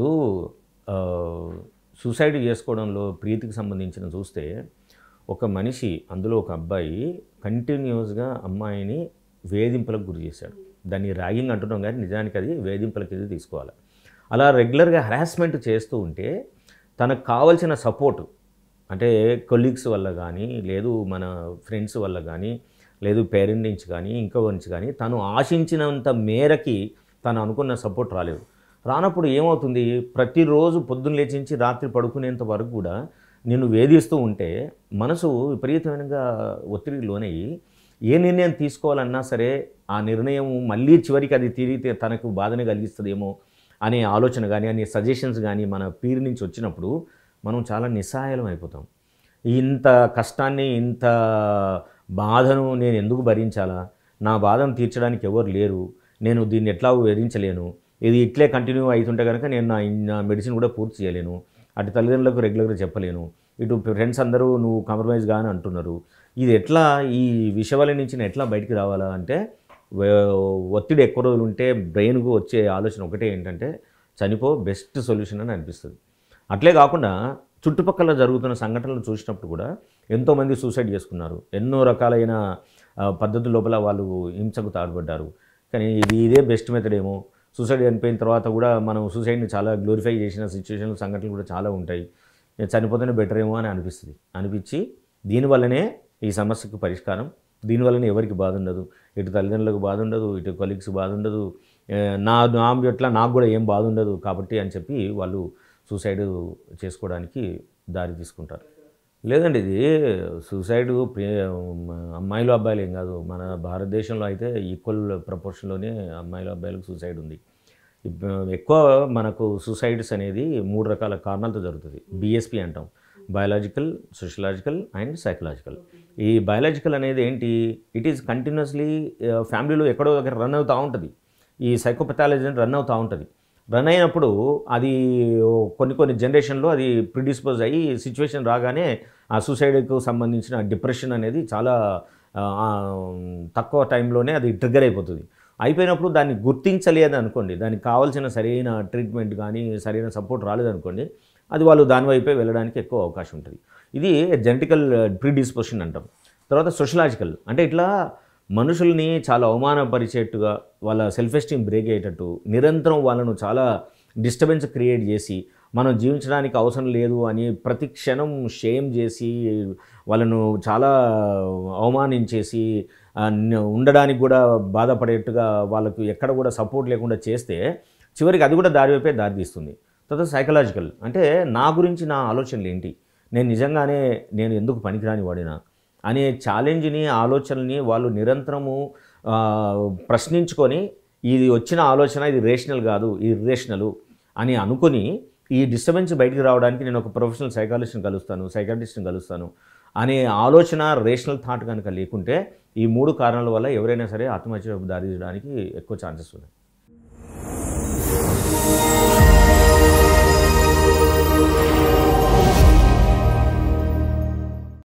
ఇప్పుడు సూసైడ్ చేసుకోవడంలో ప్రీతికి సంబంధించిన చూస్తే ఒక మనిషి అందులో ఒక అబ్బాయి కంటిన్యూస్గా అమ్మాయిని వేధింపులకు గురి చేశాడు దాన్ని ర్యాగింగ్ అంటున్నాం కానీ నిజానికి అది వేధింపులకి కింద తీసుకోవాలి అలా రెగ్యులర్గా హరాస్మెంట్ చేస్తూ ఉంటే తనకు కావలసిన సపోర్ట్ అంటే కొలీగ్స్ వల్ల కానీ లేదు మన ఫ్రెండ్స్ వల్ల కానీ లేదు పేరెంట్ నుంచి కానీ ఇంకో నుంచి కానీ తను ఆశించినంత మేరకి తను అనుకున్న సపోర్ట్ రాలేదు రానప్పుడు ఏమవుతుంది ప్రతిరోజు పొద్దున్న లేచించి రాత్రి పడుకునేంత వరకు కూడా నిన్ను వేధిస్తూ ఉంటే మనసు విపరీతమైనగా ఒత్తిడి లోనయ్యి ఏ నిర్ణయం తీసుకోవాలన్నా సరే ఆ నిర్ణయం మళ్ళీ చివరికి అది తిరిగితే తనకు బాధను కలిగిస్తుందేమో అనే ఆలోచన కానీ అనే సజెషన్స్ కానీ మన పీరి నుంచి వచ్చినప్పుడు మనం చాలా నిస్సాయలం అయిపోతాం ఇంత కష్టాన్ని ఇంత బాధను నేను ఎందుకు భరించాలా నా బాధను తీర్చడానికి ఎవరు లేరు నేను దీన్ని ఎట్లా వేధించలేను ఇది ఇట్లే కంటిన్యూ అవుతుంటే కనుక నేను నా మెడిసిన్ కూడా పూర్తి చేయలేను అటు తల్లిదండ్రులకు రెగ్యులర్గా చెప్పలేను ఇటు ఫ్రెండ్స్ అందరూ నువ్వు కాంప్రమైజ్ కానీ అంటున్నారు ఇది ఎట్లా ఈ విషయాల నుంచి ఎట్లా బయటికి రావాలా అంటే ఒత్తిడి ఎక్కువ రోజులు ఉంటే బ్రెయిన్కు వచ్చే ఆలోచన ఒకటే ఏంటంటే చనిపో బెస్ట్ సొల్యూషన్ అని అనిపిస్తుంది అట్లే కాకుండా చుట్టుపక్కల జరుగుతున్న సంఘటనలు చూసినప్పుడు కూడా ఎంతోమంది సూసైడ్ చేసుకున్నారు ఎన్నో రకాలైన పద్ధతుల లోపల వాళ్ళు హింసకు తాడుపడ్డారు కానీ ఇది ఇదే బెస్ట్ మెథడ్ ఏమో సూసైడ్ చనిపోయిన తర్వాత కూడా మనం సూసైడ్ని చాలా గ్లోరిఫై చేసిన సిచ్యువేషన్ సంఘటనలు కూడా చాలా ఉంటాయి నేను చనిపోతేనే బెటర్ ఏమో అని అనిపిస్తుంది అనిపించి దీనివల్లనే ఈ సమస్యకు పరిష్కారం దీనివల్లనే ఎవరికి బాధ ఉండదు ఇటు తల్లిదండ్రులకు బాధ ఉండదు ఇటు కొలీగ్స్ బాధ ఉండదు నా నా ఎట్ల నాకు కూడా ఏం బాధ ఉండదు కాబట్టి అని చెప్పి వాళ్ళు సూసైడ్ చేసుకోవడానికి దారి తీసుకుంటారు లేదండి ఇది సూసైడ్ అమ్మాయిలు అబ్బాయిలు ఏం కాదు మన భారతదేశంలో అయితే ఈక్వల్ ప్రపోర్షన్లోనే అమ్మాయిలు అబ్బాయిలకు సూసైడ్ ఉంది ఎక్కువ మనకు సూసైడ్స్ అనేది మూడు రకాల కారణాలతో జరుగుతుంది బీఎస్పీ అంటాం బయాలజికల్ సోషలాజికల్ అండ్ సైకలాజికల్ ఈ బయాలజికల్ అనేది ఏంటి ఇట్ ఈజ్ కంటిన్యూస్లీ ఫ్యామిలీలో ఎక్కడో దగ్గర రన్ అవుతూ ఉంటుంది ఈ సైకోపథాలజీ రన్ అవుతూ ఉంటుంది రన్ అయినప్పుడు అది కొన్ని కొన్ని జనరేషన్లో అది ప్రిడిస్పోజ్ అయ్యి సిచ్యువేషన్ రాగానే ఆ సూసైడ్కు సంబంధించిన డిప్రెషన్ అనేది చాలా తక్కువ టైంలోనే అది ట్రిగ్గర్ అయిపోతుంది అయిపోయినప్పుడు దాన్ని గుర్తించలేదు అనుకోండి దానికి కావాల్సిన సరైన ట్రీట్మెంట్ కానీ సరైన సపోర్ట్ రాలేదనుకోండి అది వాళ్ళు దానివైపే వెళ్ళడానికి ఎక్కువ అవకాశం ఉంటుంది ఇది జెనటికల్ ప్రీడిస్పోషన్ అంటాం తర్వాత సోషలాజికల్ అంటే ఇట్లా మనుషుల్ని చాలా అవమానపరిచేట్టుగా వాళ్ళ సెల్ఫ్ ఎస్టీమ్ బ్రేక్ అయ్యేటట్టు నిరంతరం వాళ్ళను చాలా డిస్టర్బెన్స్ క్రియేట్ చేసి మనం జీవించడానికి అవసరం లేదు అని ప్రతి క్షణం షేమ్ చేసి వాళ్ళను చాలా అవమానించేసి ఉండడానికి కూడా బాధపడేట్టుగా వాళ్ళకు ఎక్కడ కూడా సపోర్ట్ లేకుండా చేస్తే చివరికి అది కూడా దారివైపే దారితీస్తుంది తర్వాత సైకలాజికల్ అంటే నా గురించి నా ఆలోచనలు ఏంటి నేను నిజంగానే నేను ఎందుకు పనికిరాని వాడినా అనే ఛాలెంజ్ని ఆలోచనని వాళ్ళు నిరంతరము ప్రశ్నించుకొని ఇది వచ్చిన ఆలోచన ఇది రేషనల్ కాదు ఇది రేషనలు అని అనుకుని ఈ డిస్టర్బెన్స్ బయటికి రావడానికి నేను ఒక ప్రొఫెషనల్ సైకాలజిస్ట్ని కలుస్తాను సైకాలజిస్ట్ని కలుస్తాను అనే ఆలోచన రేషనల్ థాట్ కనుక లేకుంటే ఈ మూడు కారణాల వల్ల ఎవరైనా సరే ఆత్మహత్య దారి తీయడానికి ఎక్కువ ఛాన్సెస్ ఉన్నాయి